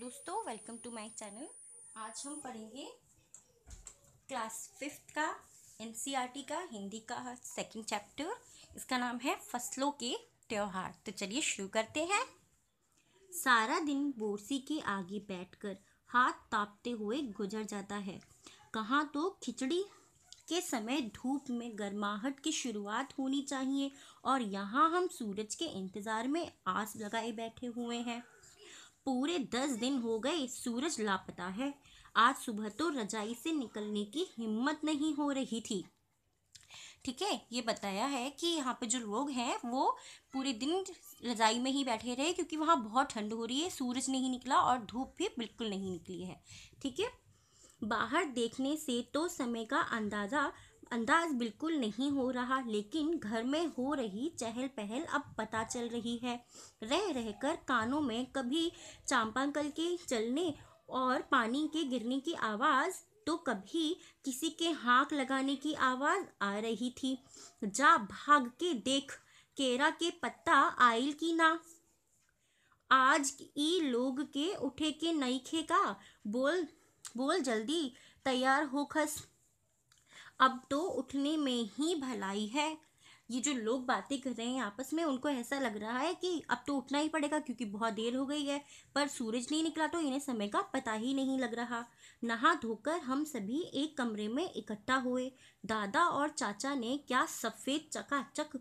दोस्तों welcome to my channel आज हम पढ़ेंगे क्लास फिफ्थ का एनसीईआरटी e का हिंदी का सेकंड चैप्टर इसका नाम है फसलों के त्यौहार तो चलिए शुरू करते हैं सारा दिन बोरसी के आगे बैठकर हाथ तापते हुए गुजर जाता है कहाँ तो खिचड़ी के समय धूप में गर्माहट की शुरुआत होनी चाहिए और यहाँ हम सूरज के इंतज़ार में आस लगाए बैठे हुए हैं पूरे दस दिन हो गए सूरज लापता है आज सुबह तो रजाई से निकलने की हिम्मत नहीं हो रही थी ठीक है ये बताया है कि यहाँ पे जो लोग हैं वो पूरे दिन रजाई में ही बैठे रहे क्योंकि वहाँ बहुत ठंड हो रही है सूरज नहीं निकला और धूप भी बिल्कुल नहीं निकली है ठीक है बाहर देखने से तो समय का अंदाज़ा अंदाज बिल्कुल नहीं हो रहा लेकिन घर में हो रही चहल पहल अब पता चल रही है रह रहकर कानों में कभी चांपाकल के चलने और पानी के गिरने की आवाज़ तो कभी किसी के हाँक लगाने की आवाज़ आ रही थी जा भाग के देख केरा के पत्ता आयल की ना आज ई लोग के उठे के नई खेका बोल बोल जल्दी तैयार हो खस अब तो उठने में ही भलाई है ये जो लोग बातें कर रहे हैं आपस में उनको ऐसा लग रहा है कि अब तो उठना ही पड़ेगा क्योंकि बहुत देर हो गई है पर सूरज नहीं निकला तो इन्हें समय का पता ही नहीं लग रहा नहा धोकर हम सभी एक कमरे में इकट्ठा हुए दादा और चाचा ने क्या सफ़ेद चकाचक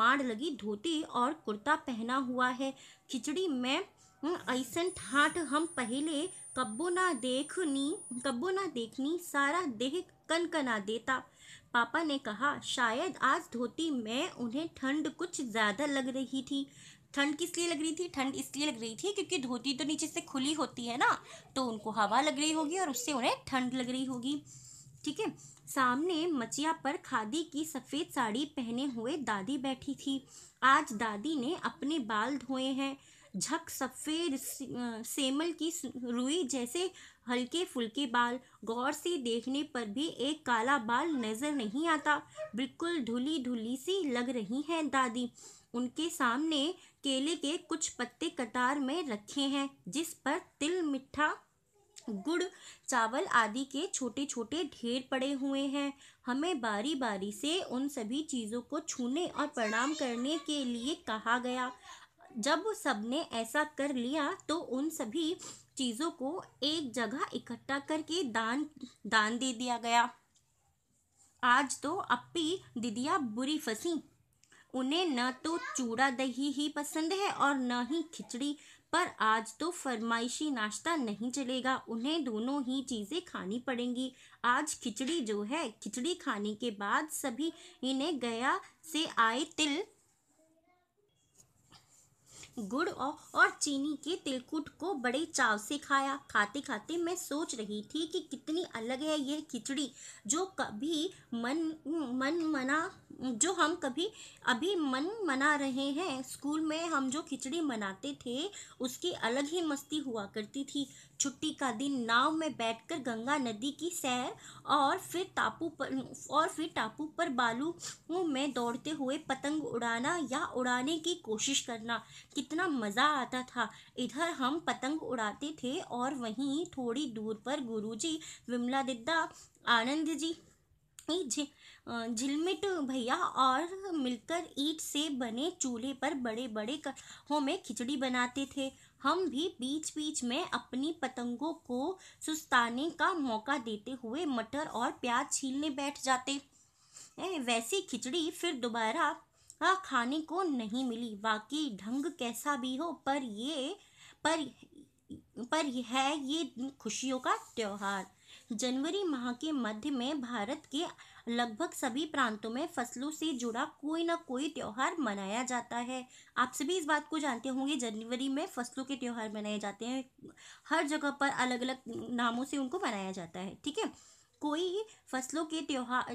मार लगी धोती और कुर्ता पहना हुआ है खिचड़ी में हम्म, ऐसा ठाट हम पहले कब्बू ना देखनी कब्बू ना देखनी सारा देह कन कना देता पापा ने कहा शायद आज धोती में उन्हें ठंड कुछ ज़्यादा लग रही थी ठंड किस लिए लग रही थी ठंड इसलिए लग रही थी क्योंकि धोती तो नीचे से खुली होती है ना तो उनको हवा लग रही होगी और उससे उन्हें ठंड लग रही होगी ठीक है सामने मचिया पर खादी की सफ़ेद साड़ी पहने हुए दादी बैठी थी आज दादी ने अपने बाल धोए हैं झक सफ़ेद सेमल की रुई जैसे हल्के फुलके बाल गौर से देखने पर भी एक काला बाल नज़र नहीं आता बिल्कुल धुली धुली सी लग रही हैं दादी उनके सामने केले के कुछ पत्ते कतार में रखे हैं जिस पर तिल मिठा गुड़ चावल आदि के छोटे छोटे ढेर पड़े हुए हैं हमें बारी बारी से उन सभी चीज़ों को छूने और प्रणाम करने के लिए कहा गया जब सबने ऐसा कर लिया तो उन सभी चीज़ों को एक जगह इकट्ठा करके दान दान दे दिया गया आज तो अपी दीदिया बुरी फंसी उन्हें न तो चूड़ा दही ही पसंद है और न ही खिचड़ी पर आज तो फरमाइशी नाश्ता नहीं चलेगा उन्हें दोनों ही चीज़ें खानी पड़ेंगी आज खिचड़ी जो है खिचड़ी खाने के बाद सभी इन्हें गया से आए तिल गुड़ और चीनी के तिलकुट को बड़े चाव से खाया खाते खाते मैं सोच रही थी कि कितनी अलग है यह खिचड़ी जो कभी मन मन मना जो हम कभी अभी मन मना रहे हैं स्कूल में हम जो खिचड़ी मनाते थे उसकी अलग ही मस्ती हुआ करती थी छुट्टी का दिन नाव में बैठकर गंगा नदी की सैर और फिर टापू पर और फिर टापू पर बालू में दौड़ते हुए पतंग उड़ाना या उड़ाने की कोशिश करना कितना मज़ा आता था इधर हम पतंग उड़ाते थे और वहीं थोड़ी दूर पर गुरुजी विमला दिद्दा आनंद जी झिलमिट भैया और मिलकर ईट से बने चूल्हे पर बड़े बड़े कड़ों में खिचड़ी बनाते थे हम भी बीच बीच में अपनी पतंगों को सुस्ताने का मौका देते हुए मटर और प्याज छीलने बैठ जाते वैसी खिचड़ी फिर दोबारा हाँ खाने को नहीं मिली वाकई ढंग कैसा भी हो पर ये पर पर है ये खुशियों का त्यौहार जनवरी माह के मध्य में भारत के लगभग सभी प्रांतों में फसलों से जुड़ा कोई ना कोई त्यौहार मनाया जाता है आप सभी इस बात को जानते होंगे जनवरी में फसलों के त्यौहार मनाए जाते हैं हर जगह पर अलग अलग नामों से उनको मनाया जाता है ठीक है कोई फसलों के त्यौहार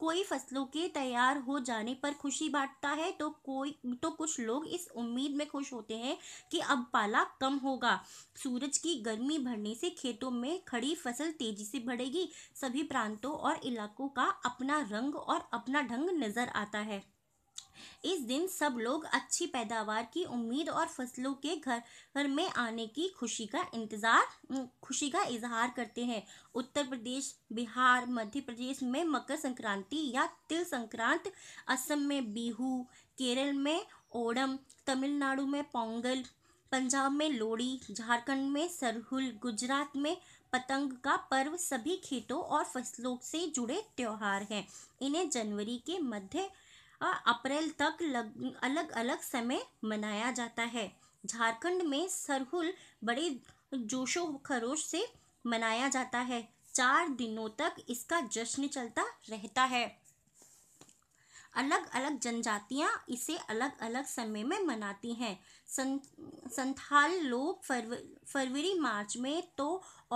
कोई फसलों के तैयार हो जाने पर खुशी बांटता है तो कोई तो कुछ लोग इस उम्मीद में खुश होते हैं कि अब पाला कम होगा सूरज की गर्मी बढ़ने से खेतों में खड़ी फसल तेजी से बढ़ेगी सभी प्रांतों और इलाकों का अपना रंग और अपना ढंग नज़र आता है इस दिन सब लोग अच्छी पैदावार की उम्मीद और फसलों के घर घर में आने की खुशी का इंतज़ार खुशी का इजहार करते हैं उत्तर प्रदेश बिहार मध्य प्रदेश में मकर संक्रांति या तिल संक्रांत असम में बिहू केरल में ओणम तमिलनाडु में पोंगल पंजाब में लोहड़ी झारखंड में सरहुल गुजरात में पतंग का पर्व सभी खेतों और फसलों से जुड़े त्यौहार हैं इन्हें जनवरी के मध्य अप्रैल तक लग, अलग अलग समय मनाया जाता है झारखंड में सरहुल बड़े जोशो खरोश से मनाया जाता है चार दिनों तक इसका जश्न चलता रहता है अलग अलग जनजातियां इसे अलग अलग समय में मनाती हैं सं, संथाल लोग फरवरी फरवरी मार्च में तो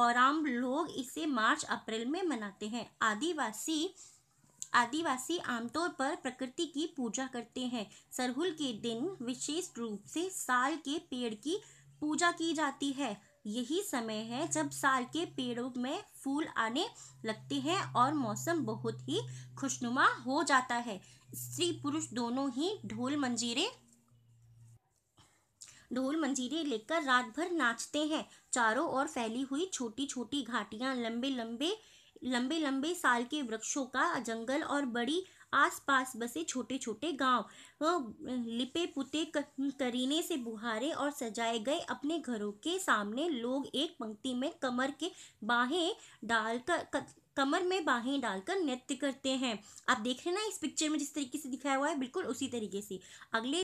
और लोग इसे मार्च अप्रैल में मनाते हैं आदिवासी आदिवासी आमतौर पर प्रकृति की पूजा करते हैं सरहुल के दिन विशेष रूप से साल के पेड़ की पूजा की जाती है यही समय है जब साल के पेड़ों में फूल आने लगते हैं और मौसम बहुत ही खुशनुमा हो जाता है स्त्री पुरुष दोनों ही ढोल मंजीरे ढोल मंजीरे लेकर रात भर नाचते हैं चारों ओर फैली हुई छोटी छोटी घाटियां लंबे लंबे लंबे लंबे साल के वृक्षों का जंगल और बड़ी आसपास बसे छोटे छोटे गांव लिपे पुते करीने से बुहारे और सजाए गए अपने घरों के सामने लोग एक पंक्ति में कमर के बाहें डालकर कमर में बाहें डालकर नृत्य करते हैं आप देख रहे हैं ना इस पिक्चर में जिस तरीके से दिखाया हुआ है बिल्कुल उसी तरीके से अगले